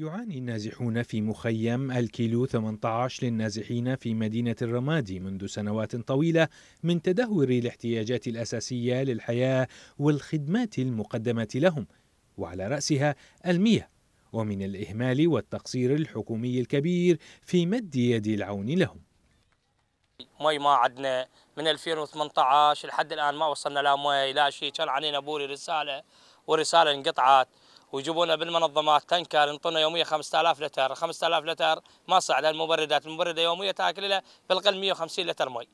يعاني النازحون في مخيم الكيلو 18 للنازحين في مدينة الرمادي منذ سنوات طويلة من تدهور الاحتياجات الأساسية للحياة والخدمات المقدمة لهم وعلى رأسها المياه ومن الإهمال والتقصير الحكومي الكبير في مد يد العون لهم مي ما عدنا من 2018 لحد الآن ما وصلنا لا مي لا شيء كان علينا بوري رسالة ورسالة انقطعت ويجيبونا بالمنظمات تنكر ينطونا يوميا 5000 لتر 5000 لتر ما صعد المبردات المبرده يوميا تاكل لها بالاقل 150 لتر مي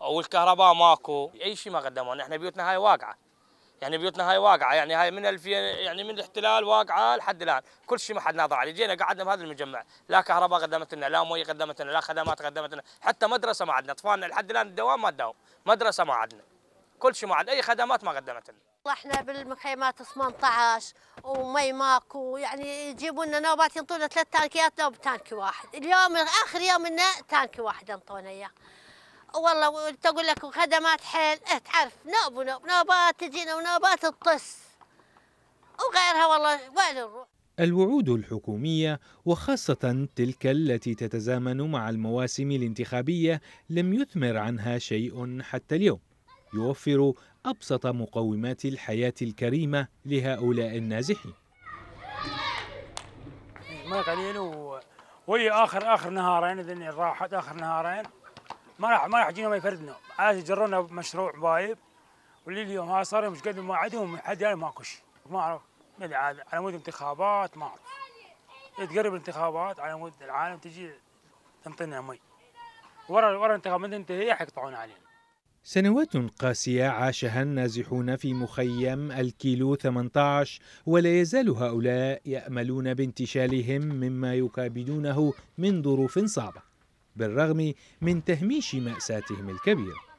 والكهرباء ماكو اي شيء ما قدمونا احنا بيوتنا هاي واقعه يعني بيوتنا هاي واقعه يعني هاي من 2000 يعني من الاحتلال واقعه لحد الان كل شيء ما حد ناظر عليه جينا قعدنا بهذا المجمع لا كهرباء قدمت لنا لا مي قدمت لنا لا خدمات قدمت لنا حتى مدرسه ما عندنا اطفالنا لحد الان الدوام ما تداوم مدرسه ما عندنا كل شيء ما عندنا اي خدمات ما قدمت لنا احنا بالمخيمات 18 ومي ماكو يعني يجيبوا لنا نوبات ينطونا ثلاث تانكيات نوب تانكي واحد اليوم اخر يوم لنا تانكي واحد انطونا اياه والله تقول لك خدمات حيل اه تعرف نوب ونوب نوبات تجينا ونوبات تطس وغيرها والله وين نروح الوعود الحكومية وخاصة تلك التي تتزامن مع المواسم الانتخابية لم يثمر عنها شيء حتى اليوم يوفر أبسط مقومات الحياة الكريمة لهؤلاء النازحين ما قليل وهي آخر آخر نهارين ذني راحت آخر نهارين ما راح ما راح جينا ما يفردنا عايز يجرونا مشروع بايب اليوم ها صار مش قد ما عندهم حد يعني ماكو شيء ما اعرف ما عاد على مود انتخابات ما اعرف تقرب الانتخابات على مود العالم تجي تنطينا مي ورا ورا الانتخابات تنتهي حيقطعون علينا سنوات قاسية عاشها النازحون في مخيم الكيلو 18 ولا يزال هؤلاء يأملون بانتشالهم مما يكابدونه من ظروف صعبة بالرغم من تهميش مأساتهم الكبيره